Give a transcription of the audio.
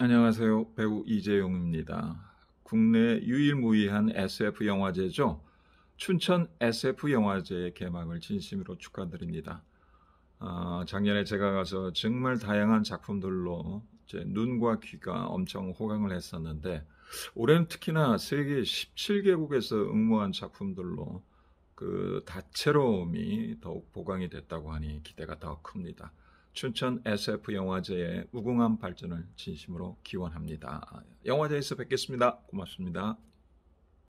안녕하세요. 배우 이재용입니다. 국내 유일무이한 SF 영화제죠. 춘천 SF 영화제의 개막을 진심으로 축하드립니다. 아, 작년에 제가 가서 정말 다양한 작품들로 제 눈과 귀가 엄청 호강을 했었는데 올해는 특히나 세계 17개국에서 응모한 작품들로 그 다채로움이 더욱 보강이 됐다고 하니 기대가 더 큽니다. 춘천 SF영화제의 무궁한 발전을 진심으로 기원합니다. 영화제에서 뵙겠습니다. 고맙습니다.